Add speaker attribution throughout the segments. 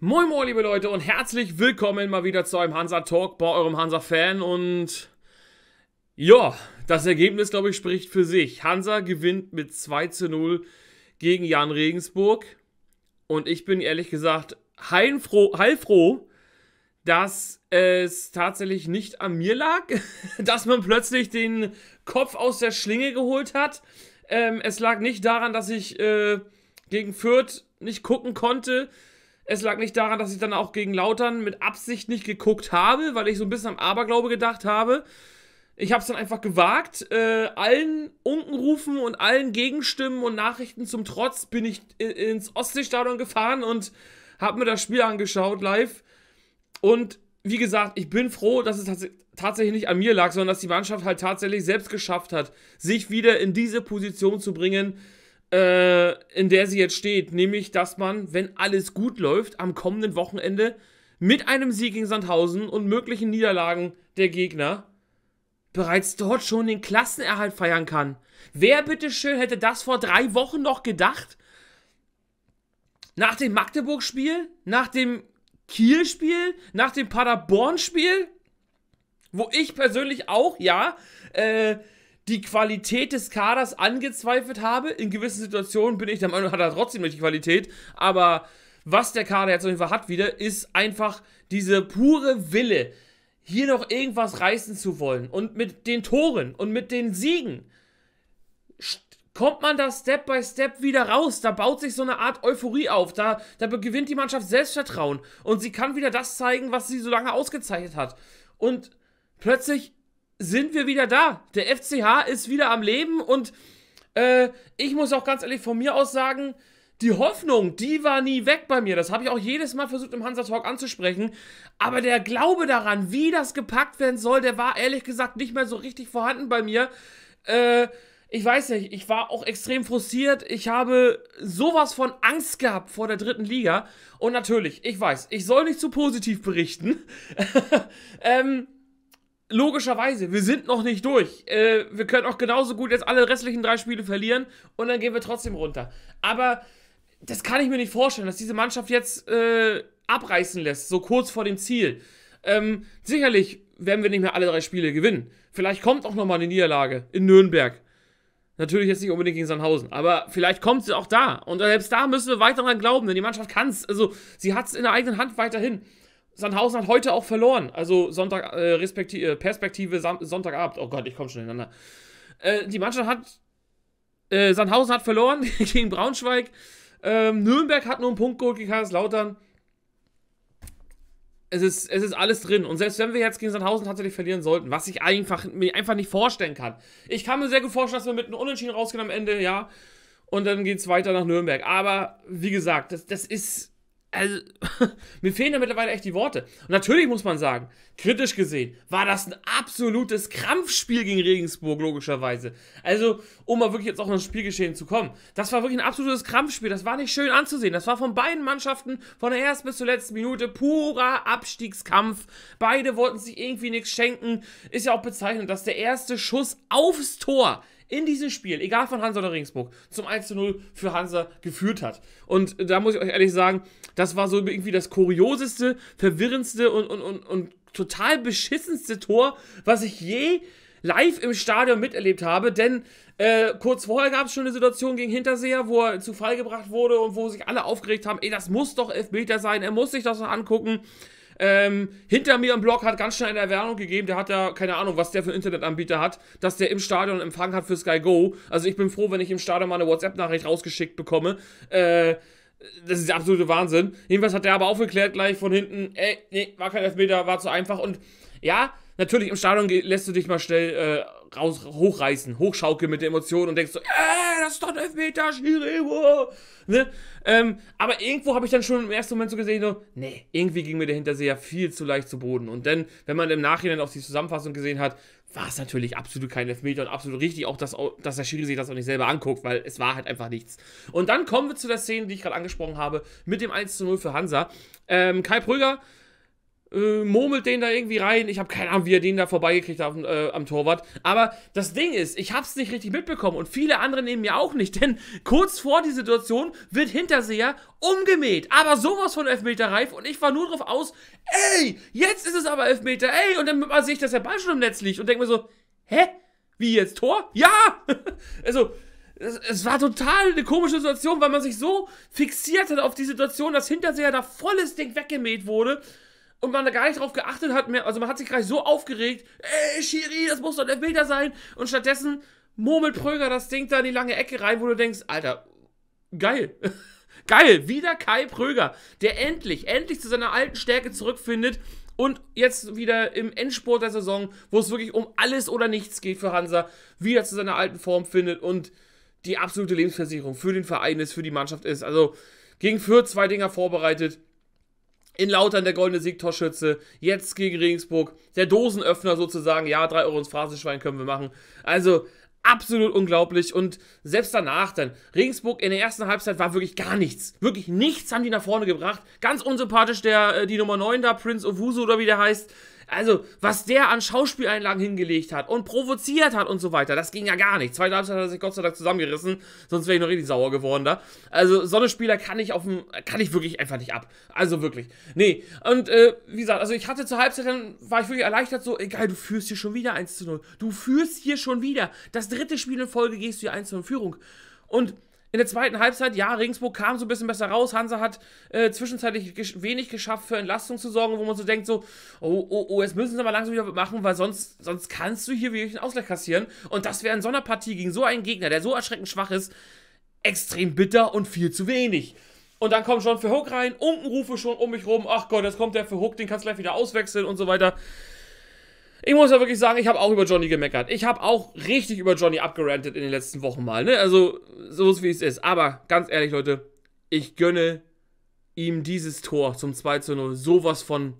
Speaker 1: Moin moin liebe Leute und herzlich willkommen mal wieder zu einem Hansa Talk bei eurem Hansa Fan und ja, das Ergebnis glaube ich spricht für sich. Hansa gewinnt mit 2 zu 0 gegen Jan Regensburg und ich bin ehrlich gesagt heilfroh, heilfroh dass es tatsächlich nicht an mir lag, dass man plötzlich den Kopf aus der Schlinge geholt hat. Ähm, es lag nicht daran, dass ich äh, gegen Fürth nicht gucken konnte, es lag nicht daran, dass ich dann auch gegen Lautern mit Absicht nicht geguckt habe, weil ich so ein bisschen am Aberglaube gedacht habe. Ich habe es dann einfach gewagt. Äh, allen Unkenrufen und allen Gegenstimmen und Nachrichten zum Trotz bin ich äh, ins Ostseestadion gefahren und habe mir das Spiel angeschaut live. Und wie gesagt, ich bin froh, dass es tats tatsächlich nicht an mir lag, sondern dass die Mannschaft halt tatsächlich selbst geschafft hat, sich wieder in diese Position zu bringen, äh, in der sie jetzt steht, nämlich, dass man, wenn alles gut läuft, am kommenden Wochenende mit einem Sieg gegen Sandhausen und möglichen Niederlagen der Gegner bereits dort schon den Klassenerhalt feiern kann. Wer bitteschön hätte das vor drei Wochen noch gedacht? Nach dem Magdeburg-Spiel? Nach dem Kiel-Spiel? Nach dem Paderborn-Spiel? Wo ich persönlich auch, ja, äh, die Qualität des Kaders angezweifelt habe. In gewissen Situationen bin ich der Meinung, hat er trotzdem nicht die Qualität. Aber was der Kader jetzt auf jeden Fall hat wieder, ist einfach diese pure Wille, hier noch irgendwas reißen zu wollen. Und mit den Toren und mit den Siegen kommt man da Step by Step wieder raus. Da baut sich so eine Art Euphorie auf. Da, da gewinnt die Mannschaft Selbstvertrauen. Und sie kann wieder das zeigen, was sie so lange ausgezeichnet hat. Und plötzlich sind wir wieder da. Der FCH ist wieder am Leben und äh, ich muss auch ganz ehrlich von mir aus sagen, die Hoffnung, die war nie weg bei mir. Das habe ich auch jedes Mal versucht im Hansa Talk anzusprechen. Aber der Glaube daran, wie das gepackt werden soll, der war ehrlich gesagt nicht mehr so richtig vorhanden bei mir. Äh, ich weiß nicht, ich war auch extrem frustriert. Ich habe sowas von Angst gehabt vor der dritten Liga. Und natürlich, ich weiß, ich soll nicht zu positiv berichten. ähm, logischerweise, wir sind noch nicht durch. Äh, wir können auch genauso gut jetzt alle restlichen drei Spiele verlieren und dann gehen wir trotzdem runter. Aber das kann ich mir nicht vorstellen, dass diese Mannschaft jetzt äh, abreißen lässt, so kurz vor dem Ziel. Ähm, sicherlich werden wir nicht mehr alle drei Spiele gewinnen. Vielleicht kommt auch nochmal eine Niederlage in Nürnberg. Natürlich jetzt nicht unbedingt gegen Sandhausen, aber vielleicht kommt sie auch da. Und selbst da müssen wir weiter dran glauben, denn die Mannschaft kann es. Also, sie hat es in der eigenen Hand weiterhin. Sandhausen hat heute auch verloren. Also Sonntag, äh, respektive, äh, Perspektive Sam Sonntagabend. Oh Gott, ich komme schon ineinander. Äh, die Mannschaft hat. Äh, Sandhausen hat verloren gegen Braunschweig. Ähm, Nürnberg hat nur einen Punkt geholt gegen Kaiserslautern. Es ist, es ist alles drin. Und selbst wenn wir jetzt gegen Sandhausen tatsächlich verlieren sollten, was ich einfach, mir einfach nicht vorstellen kann. Ich kann mir sehr gut vorstellen, dass wir mit einem Unentschieden rausgehen am Ende, ja. Und dann geht es weiter nach Nürnberg. Aber wie gesagt, das, das ist also, mir fehlen da mittlerweile echt die Worte. Und natürlich muss man sagen, kritisch gesehen, war das ein absolutes Krampfspiel gegen Regensburg, logischerweise. Also, um mal wirklich jetzt auch ins Spielgeschehen zu kommen. Das war wirklich ein absolutes Krampfspiel. Das war nicht schön anzusehen. Das war von beiden Mannschaften, von der ersten bis zur letzten Minute, purer Abstiegskampf. Beide wollten sich irgendwie nichts schenken. Ist ja auch bezeichnend, dass der erste Schuss aufs Tor in diesem Spiel, egal von Hansa oder Ringsburg, zum 1 0 für Hansa geführt hat. Und da muss ich euch ehrlich sagen, das war so irgendwie das kurioseste, verwirrendste und, und, und, und total beschissenste Tor, was ich je live im Stadion miterlebt habe, denn äh, kurz vorher gab es schon eine Situation gegen Hinterseher, wo er zu Fall gebracht wurde und wo sich alle aufgeregt haben, ey, das muss doch Elfmeter sein, er muss sich das noch angucken. Ähm, hinter mir im Blog hat ganz schnell eine Erwärmung gegeben, der hat ja, keine Ahnung, was der für einen Internetanbieter hat, dass der im Stadion Empfang hat für Sky Go. Also ich bin froh, wenn ich im Stadion mal eine WhatsApp-Nachricht rausgeschickt bekomme. Äh, das ist der absolute Wahnsinn. Jedenfalls hat der aber aufgeklärt gleich von hinten, ey, nee, war kein Elfmeter, war zu einfach. Und ja, natürlich im Stadion lässt du dich mal schnell äh, raus, hochreißen, hochschaukeln mit der Emotion und denkst so, äh, das ist doch ein Elfmeter, Schiri, wow. ne? Ähm, aber irgendwo habe ich dann schon im ersten Moment so gesehen, so, nee, irgendwie ging mir der Hinterseher viel zu leicht zu Boden. Und dann, wenn man im Nachhinein auch die Zusammenfassung gesehen hat, war es natürlich absolut kein Elfmeter und absolut richtig, auch dass, dass der Schiri sich das auch nicht selber anguckt, weil es war halt einfach nichts. Und dann kommen wir zu der Szene, die ich gerade angesprochen habe, mit dem 1 zu 0 für Hansa. Ähm, Kai Prüger äh, murmelt den da irgendwie rein. Ich habe keine Ahnung, wie er den da vorbeigekriegt hat äh, am Torwart. Aber das Ding ist, ich habe es nicht richtig mitbekommen und viele andere nehmen mir auch nicht, denn kurz vor die Situation wird Hinterseher umgemäht. Aber sowas von Elfmeter reif und ich war nur drauf aus, ey, jetzt ist es aber Elfmeter, ey. Und dann sehe ich, dass der Ball schon im Netz liegt und denke mir so, hä? Wie jetzt Tor? Ja! also, es, war total eine komische Situation, weil man sich so fixiert hat auf die Situation, dass Hinterseher da volles Ding weggemäht wurde und man da gar nicht drauf geachtet hat mehr. Also man hat sich gleich so aufgeregt, ey, Schiri, das muss doch der Bilder sein. Und stattdessen murmelt Pröger das Ding da in die lange Ecke rein, wo du denkst, Alter, geil. geil, wieder Kai Pröger, der endlich, endlich zu seiner alten Stärke zurückfindet und jetzt wieder im Endspurt der Saison, wo es wirklich um alles oder nichts geht für Hansa, wieder zu seiner alten Form findet und die absolute Lebensversicherung für den Verein ist, für die Mannschaft ist. Also gegen Fürth zwei Dinger vorbereitet in Lautern der goldene Siegtorschütze, jetzt gegen Regensburg, der Dosenöffner sozusagen, ja, 3 Euro ins Phrasenschwein können wir machen. Also absolut unglaublich und selbst danach dann, Regensburg in der ersten Halbzeit war wirklich gar nichts, wirklich nichts haben die nach vorne gebracht, ganz unsympathisch der, äh, die Nummer 9 da, Prince Owusu oder wie der heißt, also, was der an Schauspieleinlagen hingelegt hat und provoziert hat und so weiter, das ging ja gar nicht. Zwei Halbzeit hat er sich Gott sei Dank zusammengerissen, sonst wäre ich noch richtig sauer geworden da. Also, so eine Spieler kann ich auf dem, kann ich wirklich einfach nicht ab. Also wirklich. Nee, und äh, wie gesagt, also ich hatte zur Halbzeit, dann war ich wirklich erleichtert, so, egal, du führst hier schon wieder 1 zu 0. Du führst hier schon wieder. Das dritte Spiel in Folge gehst du hier 1 zu 0 in Führung. Und in der zweiten Halbzeit, ja, Regensburg kam so ein bisschen besser raus. Hansa hat äh, zwischenzeitlich gesch wenig geschafft, für Entlastung zu sorgen, wo man so denkt, so, oh, oh, oh, jetzt müssen sie aber langsam wieder machen, weil sonst, sonst kannst du hier wirklich einen Ausgleich kassieren. Und das wäre in so einer Partie gegen so einen Gegner, der so erschreckend schwach ist, extrem bitter und viel zu wenig. Und dann kommt schon für Hook rein, unten rufe schon um mich rum, ach Gott, jetzt kommt der für Hook, den kannst du gleich wieder auswechseln und so weiter ich muss ja wirklich sagen, ich habe auch über Johnny gemeckert. Ich habe auch richtig über Johnny abgerantet in den letzten Wochen mal. Ne? Also, so ist wie es ist. Aber ganz ehrlich, Leute, ich gönne ihm dieses Tor zum 2 zu 0 sowas von,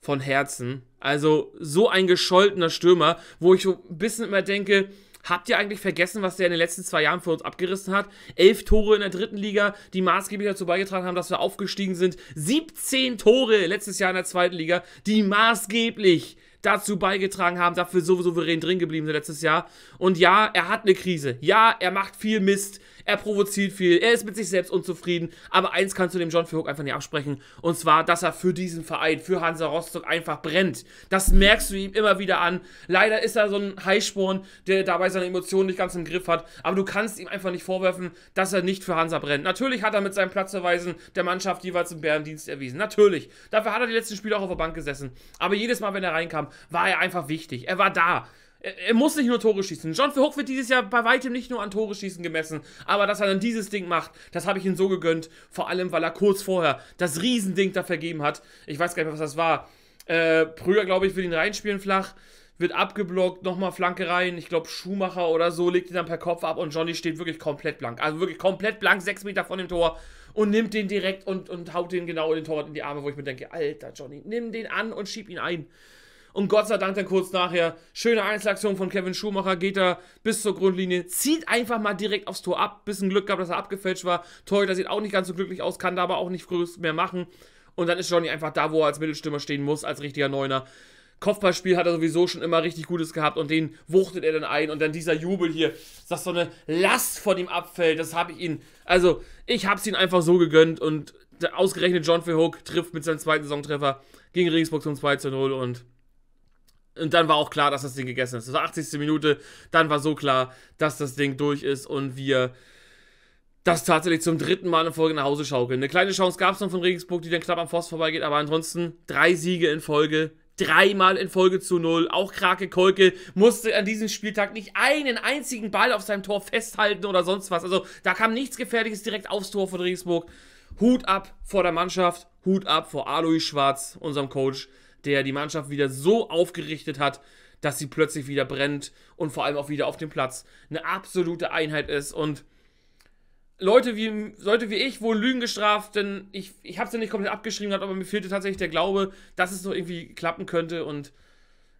Speaker 1: von Herzen. Also, so ein gescholtener Stürmer, wo ich so ein bisschen immer denke, Habt ihr eigentlich vergessen, was der in den letzten zwei Jahren für uns abgerissen hat? Elf Tore in der dritten Liga, die maßgeblich dazu beigetragen haben, dass wir aufgestiegen sind. 17 Tore letztes Jahr in der zweiten Liga, die maßgeblich dazu beigetragen haben, dafür so souverän drin geblieben sind letztes Jahr. Und ja, er hat eine Krise. Ja, er macht viel Mist er provoziert viel, er ist mit sich selbst unzufrieden, aber eins kannst du dem John Verhoek einfach nicht absprechen, und zwar, dass er für diesen Verein, für Hansa Rostock einfach brennt. Das merkst du ihm immer wieder an. Leider ist er so ein Heißsporn, der dabei seine Emotionen nicht ganz im Griff hat, aber du kannst ihm einfach nicht vorwerfen, dass er nicht für Hansa brennt. Natürlich hat er mit seinen Platzverweisen der Mannschaft jeweils einen Bärendienst erwiesen, natürlich. Dafür hat er die letzten Spiele auch auf der Bank gesessen, aber jedes Mal, wenn er reinkam, war er einfach wichtig. Er war da. Er, muss nicht nur Tore schießen. John Verhoek wird dieses Jahr bei weitem nicht nur an Tore schießen gemessen. Aber dass er dann dieses Ding macht, das habe ich ihm so gegönnt. Vor allem, weil er kurz vorher das Riesending da vergeben hat. Ich weiß gar nicht mehr, was das war. Äh, Prüger, glaube ich, will ihn reinspielen flach wird abgeblockt, nochmal Flanke rein. Ich glaube, Schumacher oder so legt ihn dann per Kopf ab und Johnny steht wirklich komplett blank. Also wirklich komplett blank, sechs Meter von dem Tor und nimmt den direkt und, und haut den genau in den Torwart in die Arme, wo ich mir denke, alter Johnny, nimm den an und schieb ihn ein und Gott sei Dank dann kurz nachher, schöne Einzelaktion von Kevin Schumacher, geht er bis zur Grundlinie, zieht einfach mal direkt aufs Tor ab, bisschen Glück gehabt, dass er abgefälscht war, Torhüter sieht auch nicht ganz so glücklich aus, kann da aber auch nicht mehr machen und dann ist Johnny einfach da, wo er als Mittelstürmer stehen muss, als richtiger Neuner. Kopfballspiel hat er sowieso schon immer richtig Gutes gehabt und den wuchtet er dann ein und dann dieser Jubel hier, dass so eine Last von ihm abfällt, das habe ich ihn, also ich habe es ihn einfach so gegönnt und ausgerechnet John Hook trifft mit seinem zweiten Saisontreffer gegen Regensburg zum 2 zu 0 und und dann war auch klar, dass das Ding gegessen ist. Das war 80. Minute. Dann war so klar, dass das Ding durch ist und wir das tatsächlich zum dritten Mal in Folge nach Hause schaukeln. Eine kleine Chance gab es noch von Regensburg, die dann knapp am Forst vorbeigeht, aber ansonsten drei Siege in Folge. Dreimal in Folge zu null. Auch Krake Kolke musste an diesem Spieltag nicht einen einzigen Ball auf seinem Tor festhalten oder sonst was. Also da kam nichts Gefährliches direkt aufs Tor von Regensburg. Hut ab vor der Mannschaft, Hut ab vor Alois Schwarz, unserem Coach der die Mannschaft wieder so aufgerichtet hat, dass sie plötzlich wieder brennt und vor allem auch wieder auf dem Platz eine absolute Einheit ist. Und Leute wie, Leute wie ich wohl Lügen gestraft, denn ich, ich habe es ja nicht komplett abgeschrieben, aber mir fehlte tatsächlich der Glaube, dass es noch irgendwie klappen könnte. Und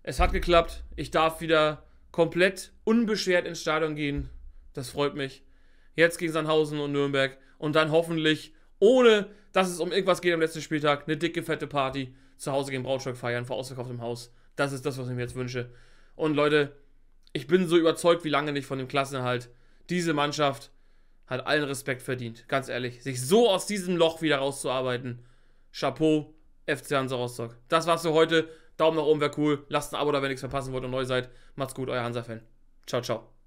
Speaker 1: es hat geklappt. Ich darf wieder komplett unbeschwert ins Stadion gehen. Das freut mich. Jetzt gegen Sandhausen und Nürnberg. Und dann hoffentlich, ohne dass es um irgendwas geht am letzten Spieltag, eine dicke, fette Party zu Hause gegen Braunschweig feiern, vor ausverkauftem Haus. Das ist das, was ich mir jetzt wünsche. Und Leute, ich bin so überzeugt wie lange nicht von dem Klassenerhalt. Diese Mannschaft hat allen Respekt verdient, ganz ehrlich. Sich so aus diesem Loch wieder rauszuarbeiten. Chapeau, FC Hansa Rostock. Das war's für heute. Daumen nach oben wäre cool. Lasst ein Abo da, wenn ihr nichts verpassen wollt und neu seid. Macht's gut, euer Hansa-Fan. Ciao, ciao.